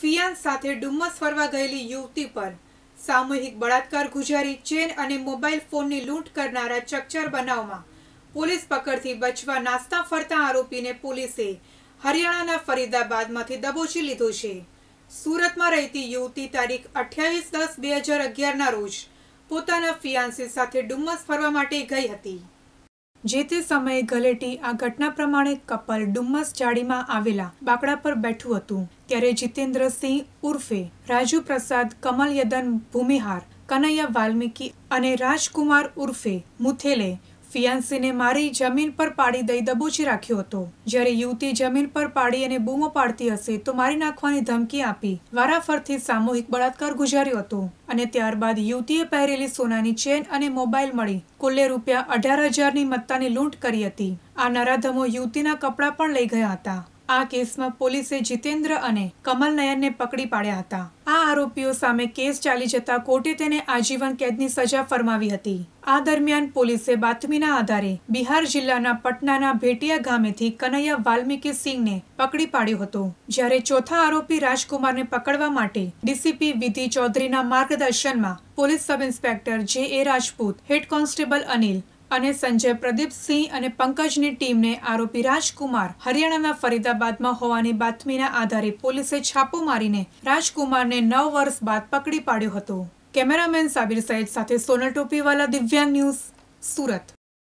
ફિયાન્સ સાથે ડુમ્મસ ફરવા ગયેલી યુવતી પર સામૂહિક બળાત્કાર ગુજારી ચેન અને મોબાઈલ ફોનની લૂંટ કરનારા ચકચાર બનાવમાં પોલીસ પકડથી બચવા નાસ્તા ફરતા આરોપીને પોલીસે હરિયાણાના ફરીદાબાદમાંથી દબોચી લીધો છે સુરતમાં રહેતી યુવતી તારીખ અઠ્યાવીસ દસ બે હજાર અગિયારના રોજ પોતાના ફિયાન્સી સાથે ડુમ્મસ ફરવા માટે ગઈ હતી જે તે સમયે ગલેટી આ ઘટના પ્રમાણે કપલ ડુમ્મસ જાડીમાં આવેલા બાકડા પર બેઠું હતું ત્યારે જીતેન્દ્રસિંહ ઉર્ફે રાજુ પ્રસાદ કમલયદન ભૂમિહાર કનૈયા વાલ્મીકી અને રાજકુમાર ઉર્ફે મુથેલે ફિયાન્સીને મારી જમીન પર પાડી દઈ દબોચી રાખ્યો હતો જ્યારે યુવતી જમીન પર પાડી અને બૂમો પાડતી હશે તો મારી નાખવાની ધમકી આપી વારાફરથી સામૂહિક બળાત્કાર ગુજાર્યો હતો અને ત્યારબાદ યુવતીએ પહેરેલી સોનાની ચેન અને મોબાઈલ મળી કુલ્લે રૂપિયા અઢાર હજારની મત્તાની લૂંટ કરી હતી આ નરાધમો યુવતીના કપડાં પણ લઈ ગયા હતા આ કેસમાં પોલીસે જીતેન્દ્ર અને કમલ નયનને પકડી પાડ્યા હતા આરોપીઓ સામે કેસ ચાલી જતા કોર્ટે તેને આજીવન કેદની સજા ફરમાવી હતી આ દરમિયાન પોલીસે બાતમીના આધારે બિહાર જિલ્લાના પટનાના ભેટિયા ગામેથી કનૈયા વાલ્મીકી સિંહને પકડી પાડ્યો હતો જ્યારે ચોથા આરોપી રાજકુમારને પકડવા માટે ડીસીપી વિધિ ચૌધરીના માર્ગદર્શનમાં police sub inspector J A Rajput head constable Anil અને સંજય પ્રદીપસિંહ અને પંકજની ટીમને આરોપી રાજકુમાર હરિયાણાના ફરીદાબાદમાં હોવાની બાતમીના આધારે પોલીસે છાપો મારીને રાજકુમારને નવ વર્ષ બાદ પકડી પાડ્યો હતો કેમેરામેન સાબિર સૈયદ સાથે સોનલ ટોપીવાલા દિવ્યાંગ ન્યૂઝ સુરત